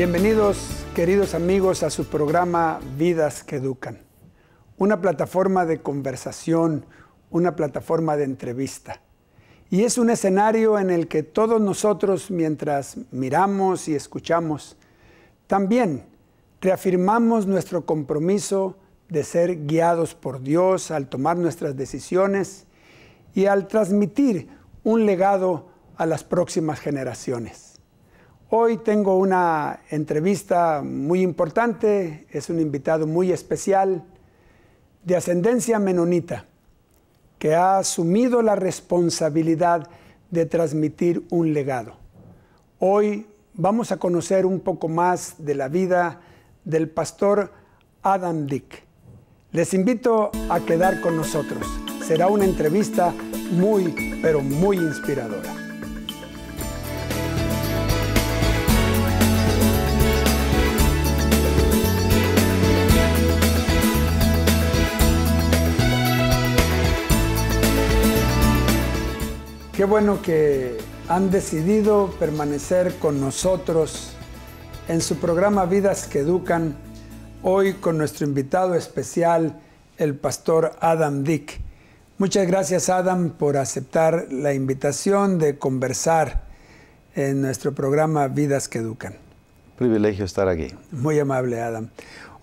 Bienvenidos, queridos amigos, a su programa Vidas que Educan. Una plataforma de conversación, una plataforma de entrevista. Y es un escenario en el que todos nosotros, mientras miramos y escuchamos, también reafirmamos nuestro compromiso de ser guiados por Dios al tomar nuestras decisiones y al transmitir un legado a las próximas generaciones. Hoy tengo una entrevista muy importante, es un invitado muy especial de ascendencia menonita, que ha asumido la responsabilidad de transmitir un legado. Hoy vamos a conocer un poco más de la vida del pastor Adam Dick. Les invito a quedar con nosotros. Será una entrevista muy, pero muy inspiradora. Qué bueno que han decidido permanecer con nosotros en su programa Vidas que Educan, hoy con nuestro invitado especial, el pastor Adam Dick. Muchas gracias Adam por aceptar la invitación de conversar en nuestro programa Vidas que Educan. Privilegio estar aquí. Muy amable Adam.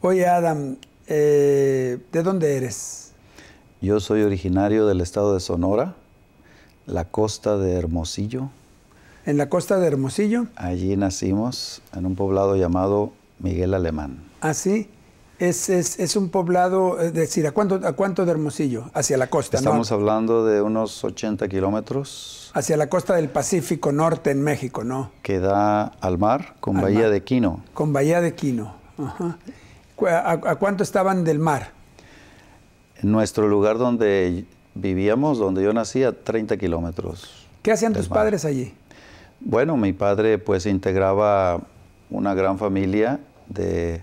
Oye Adam, eh, ¿de dónde eres? Yo soy originario del estado de Sonora, la costa de Hermosillo. En la costa de Hermosillo. Allí nacimos, en un poblado llamado Miguel Alemán. Ah, sí. Es, es, es un poblado, es eh, decir, ¿a cuánto, ¿a cuánto de Hermosillo? Hacia la costa, Estamos hablando de unos 80 kilómetros. Hacia la costa del Pacífico Norte en México, ¿no? Que da al mar con Bahía de Quino. Con Bahía de Quino. ¿A, ¿A cuánto estaban del mar? Nuestro lugar donde vivíamos donde yo nací a 30 kilómetros. ¿Qué hacían tus padres allí? Bueno, mi padre pues integraba una gran familia de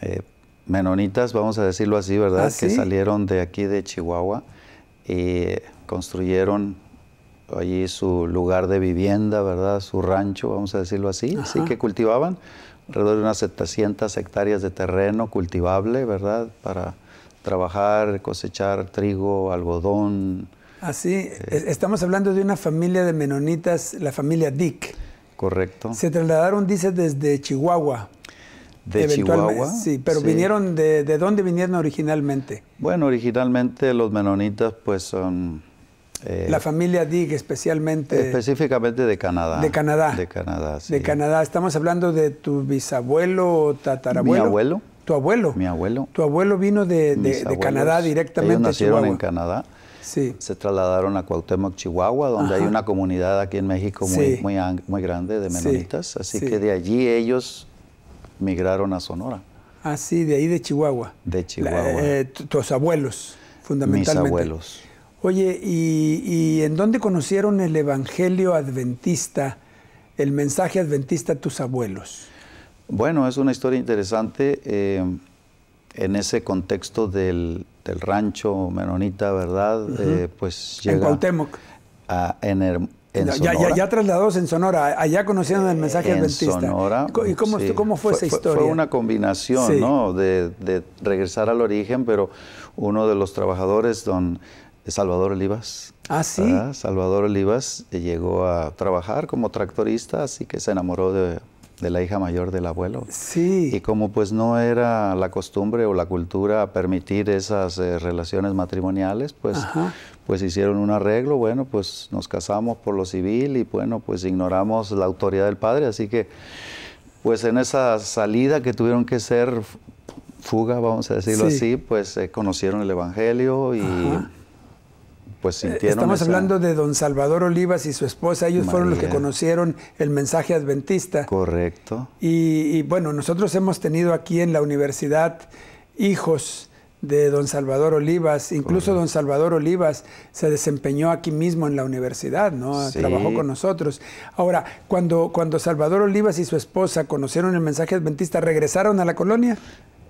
eh, menonitas, vamos a decirlo así, ¿verdad? ¿Ah, que salieron de aquí de Chihuahua y construyeron allí su lugar de vivienda, ¿verdad? Su rancho, vamos a decirlo así. Así que cultivaban alrededor de unas 700 hectáreas de terreno cultivable, ¿verdad? Para trabajar, cosechar trigo, algodón. Así, estamos hablando de una familia de menonitas, la familia Dick. Correcto. Se trasladaron, dice, desde Chihuahua. ¿De Chihuahua? Sí, pero vinieron, de, de, dónde vinieron originalmente? Bueno, originalmente los menonitas, pues son... Eh, la familia Dick especialmente. Específicamente de Canadá. De Canadá. De Canadá, sí. De Canadá. Estamos hablando de tu bisabuelo o tatarabuelo. Mi abuelo. Tu abuelo. Mi abuelo. Tu abuelo vino de, Canadá directamente. Ellos nacieron en Canadá. Sí. Se trasladaron a Cuauhtémoc, Chihuahua, donde hay una comunidad aquí en México muy, muy, grande de menonitas. Así que de allí ellos migraron a Sonora. Ah, sí, de ahí de Chihuahua. De Chihuahua. Eh, tus abuelos, fundamentalmente. Mis abuelos. Oye, ¿y, ¿y, en dónde conocieron el Evangelio Adventista, el mensaje adventista a tus abuelos? Bueno, es una historia interesante eh, en ese contexto del, rancho menonita, ¿verdad? Eh, pues en Cuauhtémoc. A, en, ya, Sonora. Ya, trasladados en Sonora, allá conocieron el mensaje en Sonora. ¿Y cómo, cómo fue, esa historia? Fue una combinación, ¿no? De, regresar al origen, pero uno de los trabajadores, don Salvador Olivas. Ah, sí. Salvador Olivas llegó a trabajar como tractorista, así que se enamoró de de la hija mayor del abuelo. Sí. Y como pues no era la costumbre o la cultura permitir esas eh, relaciones matrimoniales, pues, pues hicieron un arreglo, bueno, pues nos casamos por lo civil y bueno, pues ignoramos la autoridad del padre, así que pues en esa salida que tuvieron que ser fuga, vamos a decirlo así, pues conocieron el Evangelio y pues eh, Estamos hablando de don Salvador Olivas y su esposa, ellos fueron los que conocieron el mensaje adventista. Correcto. Y, bueno, nosotros hemos tenido aquí en la universidad hijos de don Salvador Olivas, incluso don Salvador Olivas se desempeñó aquí mismo en la universidad, ¿no? Trabajó con nosotros. Ahora, cuando, cuando Salvador Olivas y su esposa conocieron el mensaje adventista, ¿regresaron a la colonia?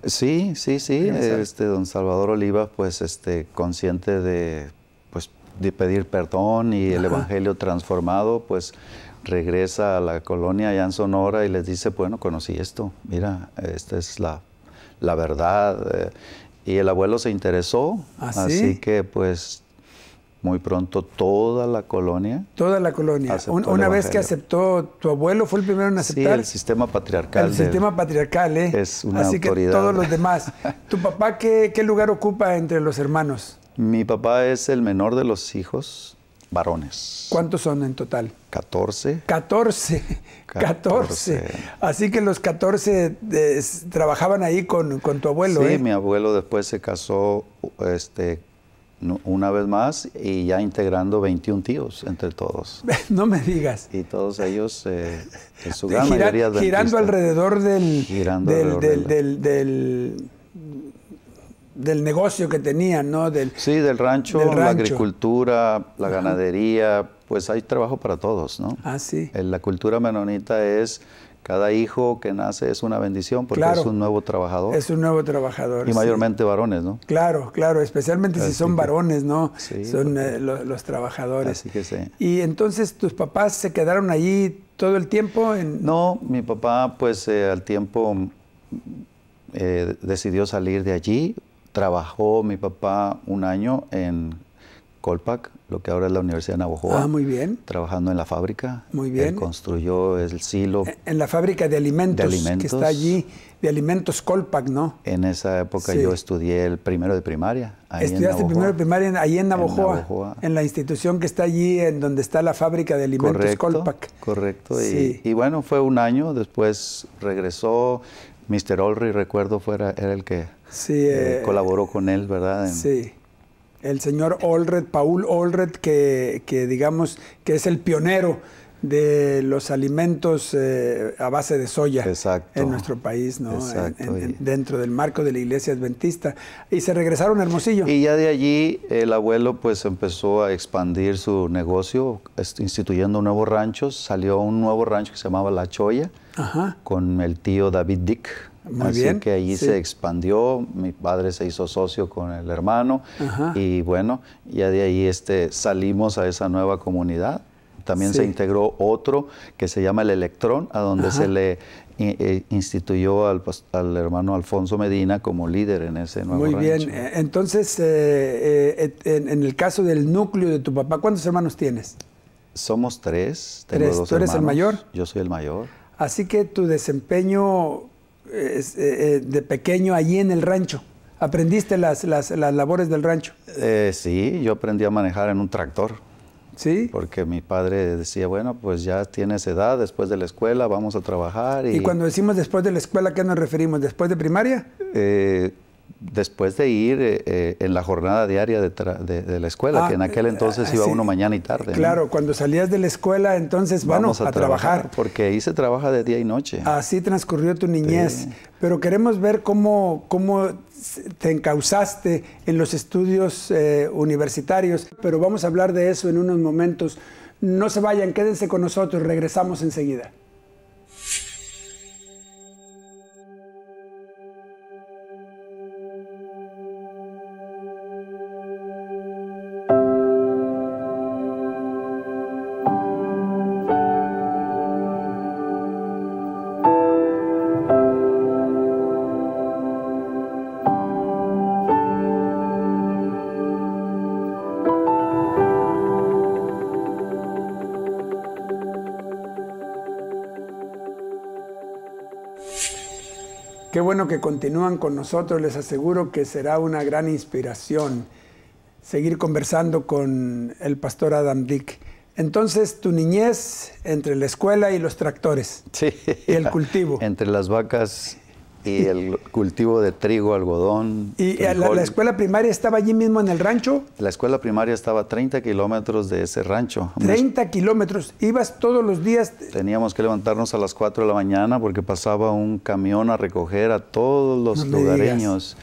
Sí, sí, sí. Este, don Salvador Olivas, pues, este, consciente de de pedir perdón y el Evangelio transformado, pues regresa a la colonia allá en Sonora y les dice, bueno, conocí esto, mira, esta es la, verdad. Eh". Y el abuelo se interesó, ¿Ah, así que pues muy pronto toda la colonia. Toda la colonia. Una, vez que aceptó, tu abuelo fue el primero en aceptar. Sí, el sistema patriarcal. El sistema patriarcal, ¿eh? Es una Así que todos los demás. ¿Tu papá qué lugar ocupa entre los hermanos? Mi papá es el menor de los hijos varones. ¿Cuántos son en total? 14. 14. 14. Así que los 14 eh, trabajaban ahí con, tu abuelo. Sí, ¿eh? mi abuelo después se casó este, una vez más y ya integrando 21 tíos entre todos. No me digas. Y todos ellos, eh, en su gran mayoría Girando alrededor del... Girando alrededor del, del, del del negocio que tenían, ¿no? Del, sí, del rancho, la agricultura, la ganadería, pues hay trabajo para todos, ¿no? Ah, sí. Eh, la cultura menonita es cada hijo que nace es una bendición porque es un nuevo trabajador. Es un nuevo trabajador. Y mayormente varones, ¿no? Claro, claro, especialmente si son varones, ¿no? son eh, los, trabajadores. Así que sí. Y entonces tus papás se quedaron allí todo el tiempo. En... No, mi papá pues eh, al tiempo mm, decidió salir de allí trabajó mi papá un año en Colpac, lo que ahora es la Universidad de Navajo. Ah, muy bien. Trabajando en la fábrica. Muy bien. construyó el silo. E, en la fábrica de alimentos, que está allí, de alimentos Colpac, ¿no? En esa época yo estudié el primero de primaria. Ahí Estudiaste el primero de primaria ahí en Navojoa, en la institución que está allí, en donde está la fábrica de alimentos Colpac. Correcto, sí. y bueno, fue un año, después regresó, Mr. Olry, recuerdo, fuera, era el que eh, eh, colaboró con él, ¿verdad? sí. El señor Olred, Paul Olred, que, digamos que es el pionero de los alimentos eh, a base de soya en nuestro país, ¿no? dentro del marco de la iglesia adventista. Y se regresaron a Hermosillo. Y ya de allí el abuelo pues empezó a expandir su negocio, este, instituyendo nuevos ranchos. Salió un nuevo rancho que se llamaba La Choya con el tío David Dick. Así que allí se expandió, mi padre se hizo socio con el hermano y bueno, ya de ahí este, salimos a esa nueva comunidad. También se integró otro que se llama el Electrón, a donde se le e, instituyó pues, al, hermano Alfonso Medina como líder en ese nuevo Muy bien, eh, entonces, eh, eh, en, el caso del núcleo de tu papá, ¿cuántos hermanos tienes? Somos tres, tengo dos ¿Tú eres el mayor? Yo soy el mayor. Así que tu desempeño eh, eh, eh, de pequeño allí en el rancho, ¿aprendiste las, labores del rancho? sí, yo aprendí a manejar en un tractor. ¿Sí? Porque mi padre decía, bueno, pues ya tienes edad, después de la escuela vamos a trabajar. ¿Y, cuando decimos después de la escuela, ¿a qué nos referimos? ¿Después de primaria? después de ir eh, eh, en la jornada diaria de, la escuela, que en ah, aquel eh, entonces ah, iba uno mañana y tarde. Claro, cuando salías de la escuela, entonces vamos a, trabajar, Porque ahí se trabaja de día y noche. Así transcurrió tu niñez. Pero queremos ver cómo, te encauzaste en los estudios universitarios. Pero vamos a hablar de eso en unos momentos. No se vayan, quédense con nosotros, regresamos enseguida. que continúan con nosotros, les aseguro que será una gran inspiración seguir conversando con el pastor Adam Dick. Entonces, tu niñez entre la escuela y los tractores. Y el cultivo. Entre las vacas y el cultivo de trigo, algodón. ¿Y eh, la, escuela primaria estaba allí mismo en el rancho? La escuela primaria estaba a 30 kilómetros de ese rancho. 30 kilómetros. ¿Ibas todos los días? Teníamos que levantarnos a las 4 de la mañana porque pasaba un camión a recoger a todos los lugareños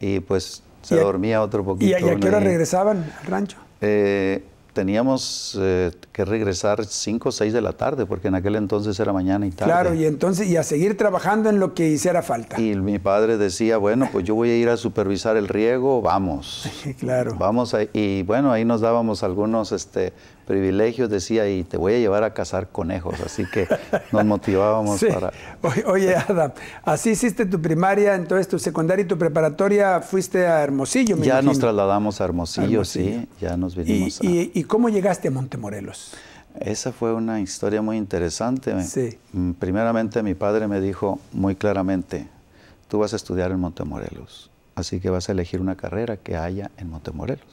y pues se dormía otro poquito. ¿Y a, y a qué hora regresaban al rancho? Eh, teníamos eh, que regresar 5 o 6 de la tarde, porque en aquel entonces era mañana y tarde. Claro, y entonces, y a seguir trabajando en lo que hiciera falta. Y mi padre decía, bueno, pues yo voy a ir a supervisar el riego, vamos. claro. Vamos, y bueno, ahí nos dábamos algunos este, privilegios, decía, y te voy a llevar a cazar conejos. Así que nos motivábamos sí. para... Oye, Adam, así hiciste tu primaria, entonces tu secundaria y tu preparatoria fuiste a Hermosillo. ya nos trasladamos a Hermosillo, sí, ya nos vinimos. ¿Y, cómo llegaste a Montemorelos? Esa fue una historia muy interesante. Mm, primeramente mi padre me dijo muy claramente, tú vas a estudiar en Montemorelos. Así que vas a elegir una carrera que haya en Montemorelos.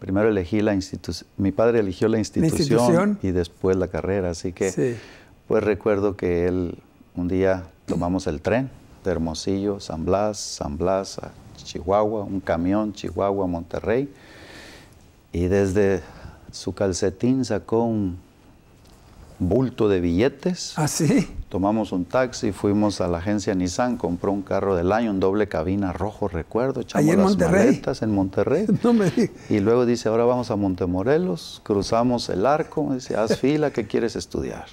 Primero elegí la institución, mi padre eligió la institución, y después la carrera. Así que, pues recuerdo que él, un día tomamos el tren de Hermosillo, San Blas, San Blas a Chihuahua, un camión, Chihuahua, Monterrey. Y desde su calcetín sacó un bulto de billetes. Así. ¿Ah, Tomamos un taxi, fuimos a la agencia Nissan, compró un carro del año, un doble cabina rojo, recuerdo. Echamos en en Monterrey. y luego dice, ahora vamos a Montemorelos, cruzamos el arco, dice, haz fila, ¿qué quieres estudiar?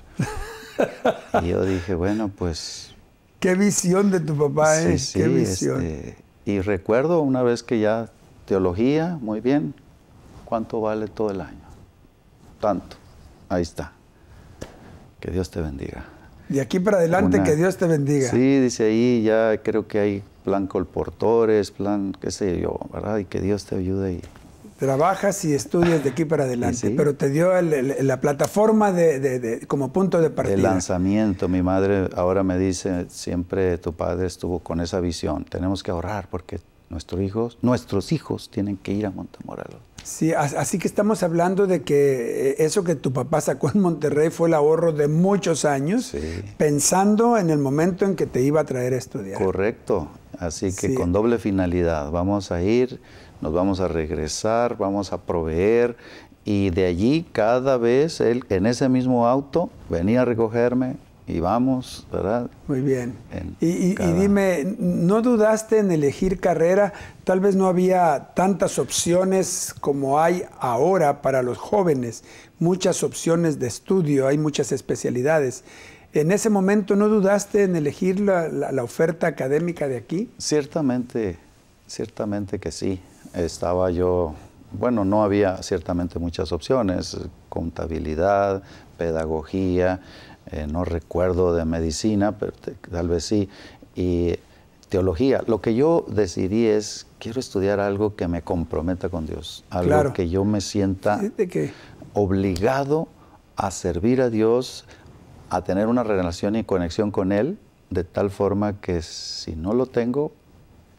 y yo dije, bueno, pues... Qué visión de tu papá, es. ¿eh? Qué visión. Este, y recuerdo una vez que ya teología, muy bien, ¿cuánto vale todo el año? Tanto, ahí está que Dios te bendiga. De aquí para adelante, que Dios te bendiga. Sí, dice ahí, ya creo que hay plan colportores, plan qué sé yo, ¿verdad? Y que Dios te ayude. Y... Trabajas y estudias de aquí para adelante, pero te dio la plataforma como punto de partida. El lanzamiento, mi madre ahora me dice, siempre tu padre estuvo con esa visión, tenemos que ahorrar porque nuestros hijos, nuestros hijos tienen que ir a Montemorelos. Sí, así que estamos hablando de que eh, eso que tu papá sacó en Monterrey fue el ahorro de muchos años, pensando en el momento en que te iba a traer a estudiar. Correcto, así que con doble finalidad, vamos a ir, nos vamos a regresar, vamos a proveer y de allí cada vez él en ese mismo auto venía a recogerme, y vamos, ¿verdad? Muy bien. Y, dime, ¿no dudaste en elegir carrera? Tal vez no había tantas opciones como hay ahora para los jóvenes, muchas opciones de estudio, hay muchas especialidades. ¿En ese momento no dudaste en elegir la oferta académica de aquí? Ciertamente, ciertamente que sí. Estaba yo, bueno, no había ciertamente muchas opciones, contabilidad, pedagogía, eh, no recuerdo de medicina, pero tal vez sí, y teología. Lo que yo decidí es, quiero estudiar algo que me comprometa con Dios, algo que yo me sienta obligado a servir a Dios, a tener una relación y conexión con Él, de tal forma que si no lo tengo,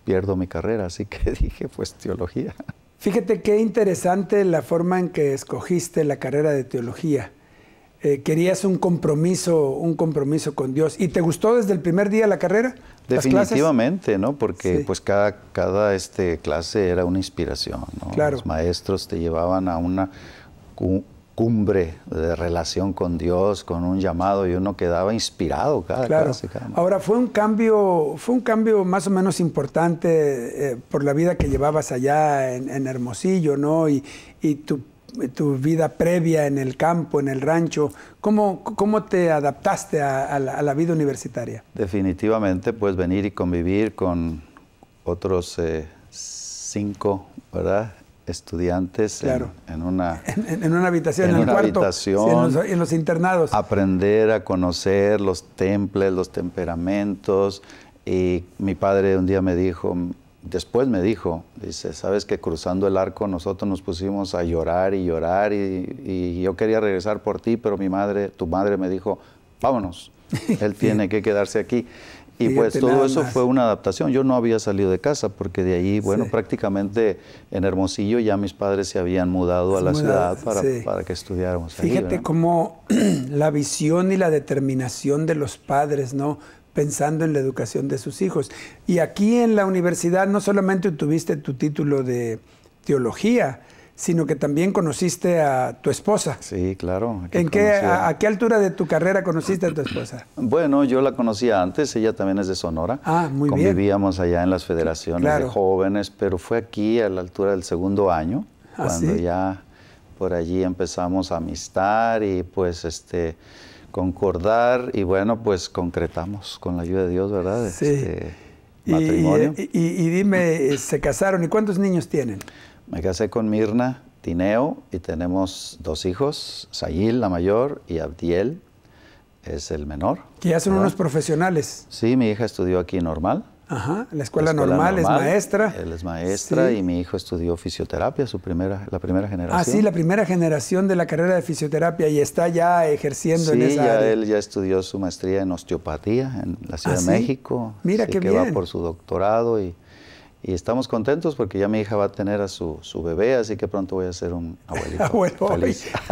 pierdo mi carrera. Así que dije, pues teología. Fíjate qué interesante la forma en que escogiste la carrera de teología. Eh, querías un compromiso, un compromiso con Dios. ¿Y te gustó desde el primer día la carrera? Definitivamente, ¿no? Porque pues cada, cada este, clase era una inspiración, Los maestros te llevaban a una cumbre de relación con Dios, con un llamado, y uno quedaba inspirado cada clase. Ahora, fue un cambio, fue un cambio más o menos importante eh, por la vida que llevabas allá en, Hermosillo, ¿no? Y, y tu eh, tu vida previa en el campo, en el rancho, ¿cómo, cómo te adaptaste a, la, vida universitaria? Definitivamente, pues venir y convivir con otros eh, cinco, ¿verdad? estudiantes en, una, en, una habitación, en, el cuarto, en, los, en los internados. Aprender a conocer los temples, los temperamentos. Y mi padre un día me dijo, después me dijo, dice, sabes que cruzando el arco nosotros nos pusimos a llorar y llorar y, yo quería regresar por ti, pero mi madre, tu madre me dijo, vámonos, él tiene que quedarse aquí. Y pues todo eso fue una adaptación. Yo no había salido de casa porque de ahí, bueno, prácticamente en Hermosillo ya mis padres se habían mudado a la ciudad para, para, que estudiáramos. Fíjate cómo la visión y la determinación de los padres, ¿no? pensando en la educación de sus hijos. Y aquí en la universidad no solamente tuviste tu título de teología, sino que también conociste a tu esposa. Sí, claro. ¿En a, qué altura de tu carrera conociste a tu esposa? Bueno, yo la conocía antes, ella también es de Sonora. Ah, muy bien. Convivíamos allá en las federaciones de jóvenes, pero fue aquí a la altura del segundo año, ¿Ah, cuando ya por allí empezamos a amistar y pues este concordar y bueno, pues concretamos con la ayuda de Dios, ¿verdad? Este, matrimonio. Y, dime, ¿se casaron y cuántos niños tienen? Me casé con Mirna Tineo y tenemos dos hijos, Sayil, la mayor, y Abdiel, es el menor. Que ya son unos profesionales. Sí, mi hija estudió aquí normal. Ajá, la escuela, normal, es maestra. Él es maestra y mi hijo estudió fisioterapia, su primera, la primera generación. Ah, sí, la primera generación de la carrera de fisioterapia y está ya ejerciendo en esa ya él ya estudió su maestría en osteopatía en la Ciudad de ah, México. Mira qué que bien. va por su doctorado y y estamos contentos porque ya mi hija va a tener a su, su bebé, así que pronto voy a ser un abuelito.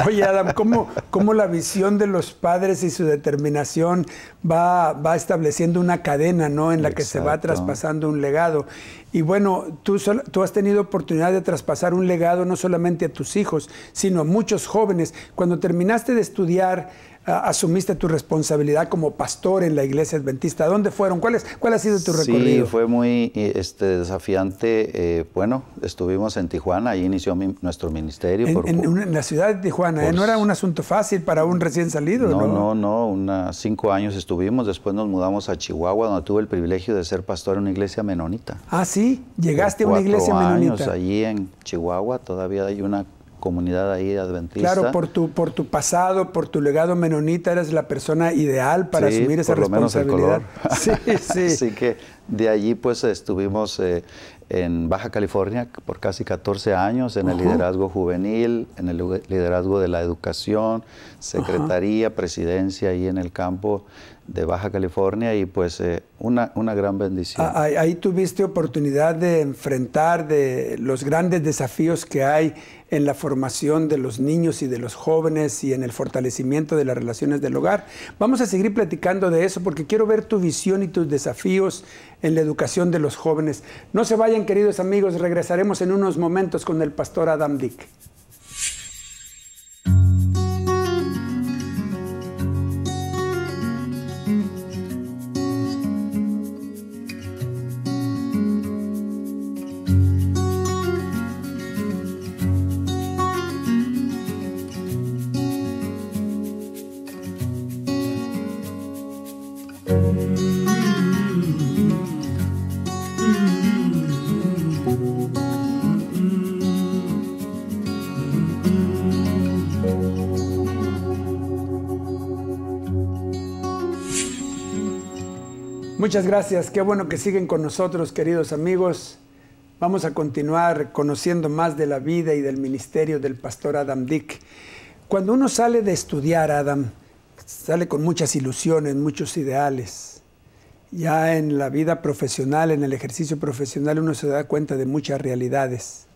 Oye, Adam, ¿cómo, la visión de los padres y su determinación va, va estableciendo una cadena ¿no? en la que se va traspasando un legado? Y bueno, tú, tú has tenido oportunidad de traspasar un legado no solamente a tus hijos, sino a muchos jóvenes. Cuando terminaste de estudiar, asumiste tu responsabilidad como pastor en la iglesia adventista. ¿Dónde fueron? ¿Cuál, ha sido tu recorrido? Sí, fue muy eh, este, desafiante. Eh, bueno, estuvimos en Tijuana, ahí inició nuestro ministerio. En, la ciudad de Tijuana, ¿eh? pues no era un asunto fácil para un recién salido, ¿no? No, no, una, cinco años estuvimos, después nos mudamos a Chihuahua, donde tuve el privilegio de ser pastor en una iglesia menonita. Ah, sí, llegaste a una iglesia menonita. años, Allí en Chihuahua todavía hay una comunidad ahí adventista. Claro, por tu, por tu pasado, por tu legado menonita, eres la persona ideal para asumir esa por responsabilidad. Sí, sí. Así que de allí pues estuvimos eh, en Baja California por casi 14 años en el liderazgo juvenil, en el liderazgo de la educación, secretaría, presidencia ahí en el campo de Baja California y pues eh, una, una, gran bendición. Ah, ahí, tuviste oportunidad de enfrentar de los grandes desafíos que hay en la formación de los niños y de los jóvenes y en el fortalecimiento de las relaciones del hogar. Vamos a seguir platicando de eso porque quiero ver tu visión y tus desafíos en la educación de los jóvenes. No se vayan queridos amigos, regresaremos en unos momentos con el pastor Adam Dick. Muchas gracias, qué bueno que siguen con nosotros, queridos amigos. Vamos a continuar conociendo más de la vida y del ministerio del pastor Adam Dick. Cuando uno sale de estudiar, Adam, sale con muchas ilusiones, muchos ideales. Ya en la vida profesional, en el ejercicio profesional, uno se da cuenta de muchas realidades.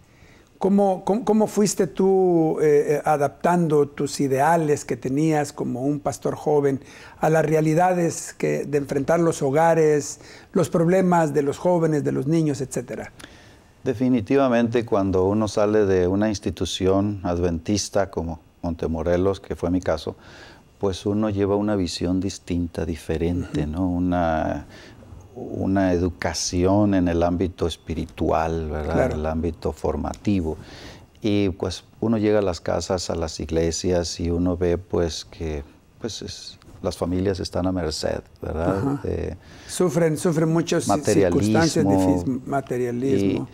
¿Cómo, fuiste tú eh, eh, adaptando tus ideales que tenías como un pastor joven a las realidades de enfrentar los hogares, los problemas de los jóvenes, de los niños, etcétera? Definitivamente cuando uno sale de una institución adventista como Montemorelos, que fue mi caso, pues uno lleva una visión distinta, diferente, ¿no? Una una educación en el ámbito espiritual, ¿verdad? el ámbito formativo. Y pues uno llega a las casas, a las iglesias y uno ve pues que pues las familias están a merced, ¿verdad? sufren, sufren muchas circunstancias de materialismo.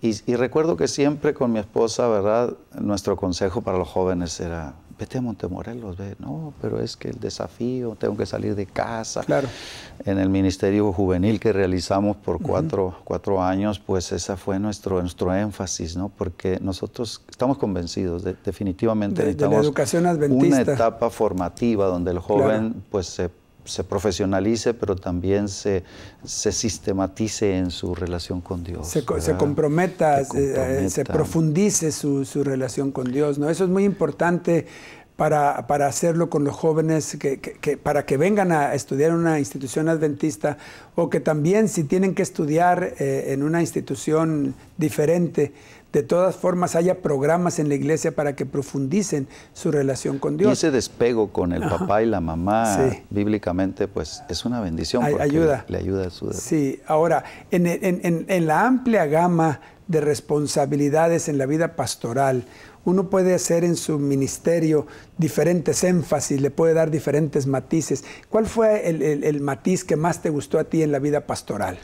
Y, y recuerdo que siempre con mi esposa, ¿verdad? Nuestro consejo para los jóvenes era, vete a Montemorelos, ve. no, pero es que el desafío, tengo que salir de casa. Claro. En el Ministerio Juvenil que realizamos por cuatro, años, pues ese fue nuestro, nuestro énfasis, ¿no? Porque nosotros estamos convencidos, definitivamente de, necesitamos educación una etapa formativa donde el joven pues se se profesionalice, pero también se, se sistematice en su relación con Dios. Se, comprometa, se, eh, profundice su, relación con Dios. ¿no? Eso es muy importante para, hacerlo con los jóvenes, que, para que vengan a estudiar en una institución adventista o que también si tienen que estudiar eh, en una institución diferente, de todas formas, haya programas en la iglesia para que profundicen su relación con Dios. Y ese despego con el papá y la mamá, bíblicamente, pues es una bendición. porque Le, ayuda a su... Sí, ahora, en, la amplia gama de responsabilidades en la vida pastoral, uno puede hacer en su ministerio diferentes énfasis, le puede dar diferentes matices. ¿Cuál fue el, el matiz que más te gustó a ti en la vida pastoral?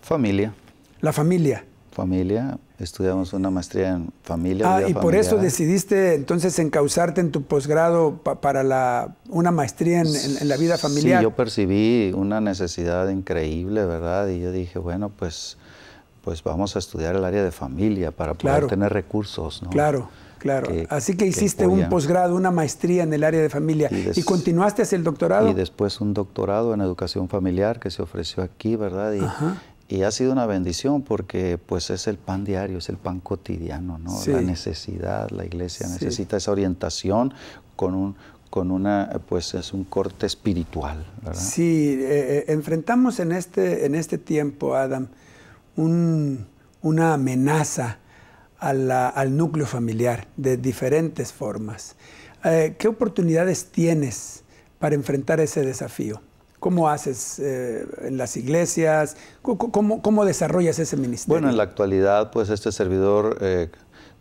Familia. La familia familia, estudiamos una maestría en familia. Ah, y por eso decidiste entonces encauzarte en tu posgrado para la, una maestría en, la vida familiar. Sí, yo percibí una necesidad increíble, ¿verdad? Y yo dije, bueno, pues, pues vamos a estudiar el área de familia para poder tener recursos, ¿no? Claro. Claro, así que hiciste un posgrado, una maestría en el área de familia y, continuaste hacia el doctorado. Y después un doctorado en educación familiar que se ofreció aquí, ¿verdad? Y, y ha sido una bendición porque pues es el pan diario, es el pan cotidiano, ¿no? La necesidad, la iglesia necesita esa orientación con un con una pues es un corte espiritual. Sí, eh, eh, enfrentamos en este en este tiempo, Adam, una amenaza al núcleo familiar de diferentes formas. Eh, ¿Qué oportunidades tienes para enfrentar ese desafío? ¿Cómo haces eh, en las iglesias? ¿Cómo, desarrollas ese ministerio? Bueno, en la actualidad, pues este servidor eh,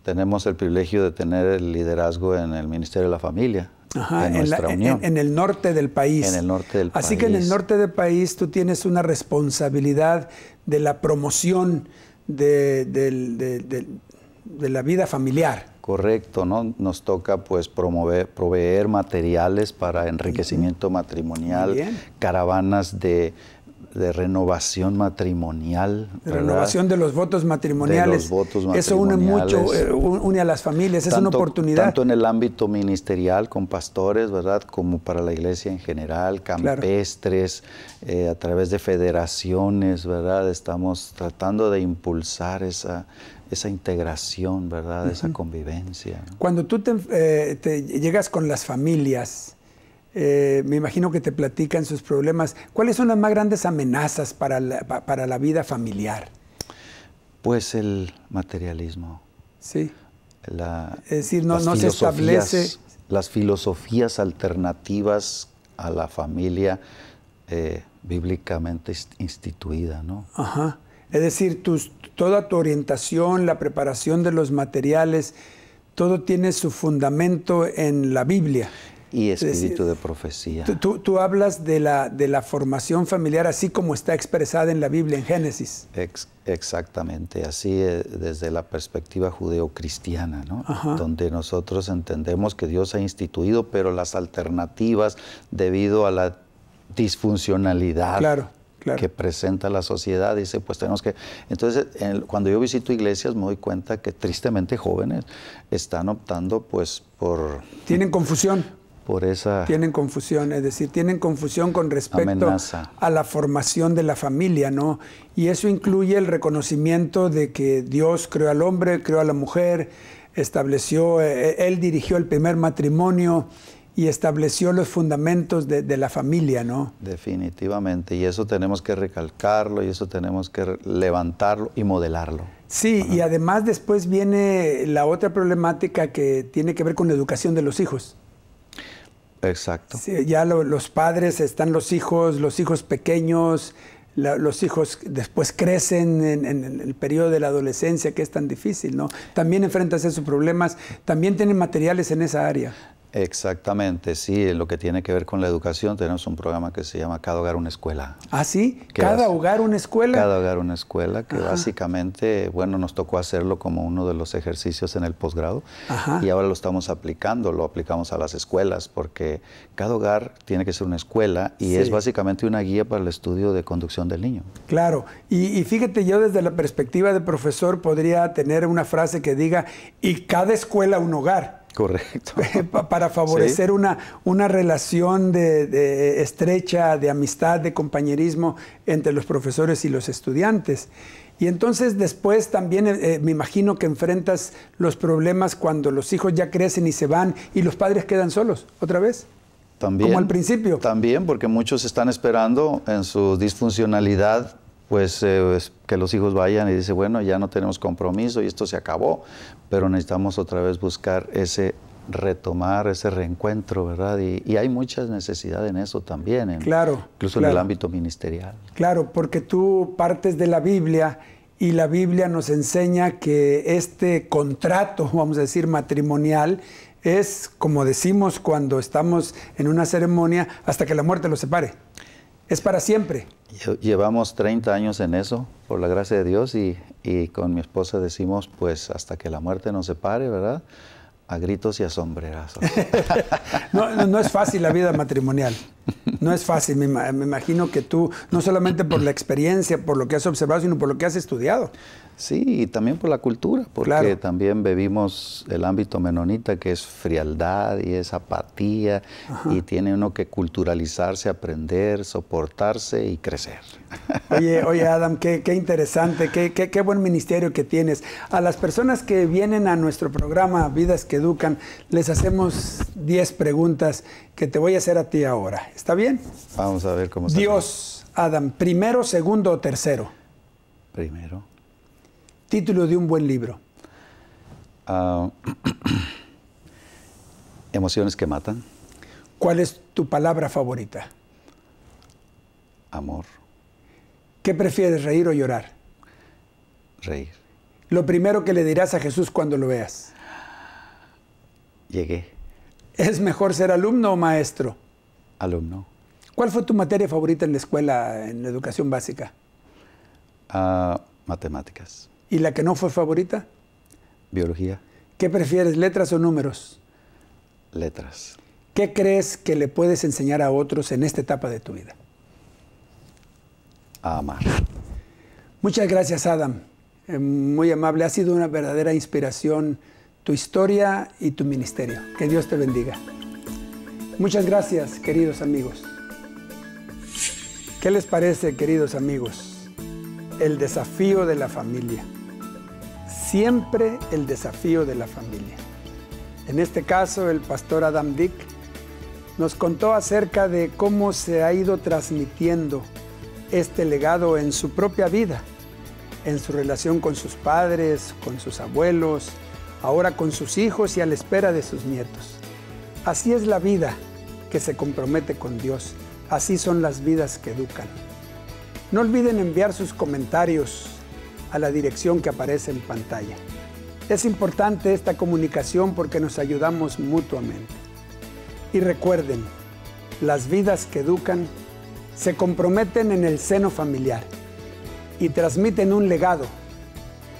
tenemos el privilegio de tener el liderazgo en el Ministerio de la Familia. en, nuestra unión. En, el norte del país. En el norte del Así que en el norte del país tú tienes una responsabilidad de la promoción de la vida familiar. Correcto, ¿no? Nos toca pues promover, proveer materiales para enriquecimiento matrimonial, caravanas de, renovación matrimonial. renovación de los votos matrimoniales. Eso une mucho, eh, une a las familias, es una oportunidad. Tanto en el ámbito ministerial con pastores, ¿verdad? Como para la iglesia en general, campestres, eh, a través de federaciones, ¿verdad? Estamos tratando de impulsar esa, esa integración, ¿verdad? Esa convivencia. Cuando tú eh, te, llegas con las familias, eh, me imagino que te platican sus problemas. ¿Cuáles son las más grandes amenazas para la, vida familiar? Pues el materialismo. Sí. es decir, no, se establece. Las filosofías alternativas a la familia eh, bíblicamente instituida, ¿no? Ajá. Es decir, toda tu orientación, la preparación de los materiales, todo tiene su fundamento en la Biblia. Y espíritu de profecía. Tú, hablas de la, de la, formación familiar así como está expresada en la Biblia, en Génesis. exactamente, así eh, desde la perspectiva judeocristiana, ¿no? donde nosotros entendemos que Dios ha instituido, pero las alternativas debido a la disfuncionalidad claro que presenta la sociedad. Dice, pues tenemos que... Entonces, cuando yo visito iglesias me doy cuenta que tristemente jóvenes están optando pues por... Tienen confusión. Por esa... Tienen confusión, es decir, tienen confusión con respecto a la formación de la familia, ¿no? Y eso incluye el reconocimiento de que Dios creó al hombre, creó a la mujer, estableció, eh, eh, Él dirigió el primer matrimonio y estableció los fundamentos de, la familia, ¿no? Definitivamente, y eso tenemos que recalcarlo y eso tenemos que levantarlo y modelarlo. Sí, y además después viene la otra problemática que tiene que ver con la educación de los hijos. Exacto. ya los padres, están los hijos, los hijos pequeños, los hijos después crecen en, en, el periodo de la adolescencia, que es tan difícil, ¿no? También enfrentas esos problemas, también tienen materiales en esa área. Exactamente, sí, en lo que tiene que ver con la educación, tenemos un programa que se llama Cada Hogar una Escuela. ¿Ah, sí? ¿Cada Hogar una Escuela? Cada Hogar una Escuela, que básicamente, bueno, nos tocó hacerlo como uno de los ejercicios en el posgrado y ahora lo estamos aplicando, lo aplicamos a las escuelas, porque cada hogar tiene que ser una escuela y es básicamente una guía para el estudio de conducción del niño. Claro, y fíjate, yo desde la perspectiva de profesor podría tener una frase que diga, y cada escuela un hogar. Correcto. Para favorecer una, una relación de, estrecha, de amistad, de compañerismo entre los profesores y los estudiantes. Y entonces después también eh, eh, me imagino que enfrentas los problemas cuando los hijos ya crecen y se van y los padres quedan solos otra vez. También, Como al principio. También, porque muchos están esperando en su disfuncionalidad pues eh, que los hijos vayan y dice, bueno, ya no tenemos compromiso y esto se acabó, pero necesitamos otra vez buscar ese retomar ese reencuentro, ¿verdad? Y, hay muchas necesidades en eso también, en, incluso en el ámbito ministerial. Claro, porque tú partes de la Biblia y la Biblia nos enseña que este contrato, vamos a decir, matrimonial, es, como decimos cuando estamos en una ceremonia, hasta que la muerte los separe. Es para siempre. Llevamos 30 años en eso, por la gracia de Dios, y, y, con mi esposa decimos, pues hasta que la muerte nos separe, ¿verdad? a gritos y a sombrerazos. no, es fácil la vida matrimonial. No es fácil. Me, imagino que tú, no solamente por la experiencia, por lo que has observado, sino por lo que has estudiado. Sí, y también por la cultura, porque también vivimos el ámbito menonita, que es frialdad y es apatía, y tiene uno que culturalizarse, aprender, soportarse y crecer. Oye, oye Adam, qué, interesante, qué, qué, buen ministerio que tienes. A las personas que vienen a nuestro programa Vidas educan, les hacemos 10 preguntas que te voy a hacer a ti ahora. ¿Está bien? Vamos a ver cómo se Dios, Adam, primero, segundo o tercero. Primero. Título de un buen libro. Ah, emociones que matan. ¿Cuál es tu palabra favorita? Amor. ¿Qué prefieres, reír o llorar? Reír. Lo primero que le dirás a Jesús cuando lo veas llegué. ¿Es mejor ser alumno o maestro? Alumno. ¿Cuál fue tu materia favorita en la escuela, en la educación básica? Ah, matemáticas. ¿Y la que no fue favorita? Biología. ¿Qué prefieres, letras o números? Letras. ¿Qué crees que le puedes enseñar a otros en esta etapa de tu vida? A amar. Muchas gracias, Adam. Eh, muy amable. Ha sido una verdadera inspiración tu historia y tu ministerio. Que Dios te bendiga. Muchas gracias, queridos amigos. ¿Qué les parece, queridos amigos? El desafío de la familia. Siempre el desafío de la familia. En este caso, el pastor Adam Dick nos contó acerca de cómo se ha ido transmitiendo este legado en su propia vida, en su relación con sus padres, con sus abuelos, ahora con sus hijos y a la espera de sus nietos. Así es la vida que se compromete con Dios. Así son las vidas que educan. No olviden enviar sus comentarios a la dirección que aparece en pantalla. Es importante esta comunicación porque nos ayudamos mutuamente. Y recuerden, las vidas que educan se comprometen en el seno familiar y transmiten un legado,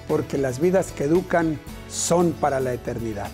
porque las vidas que educan son para la eternidad.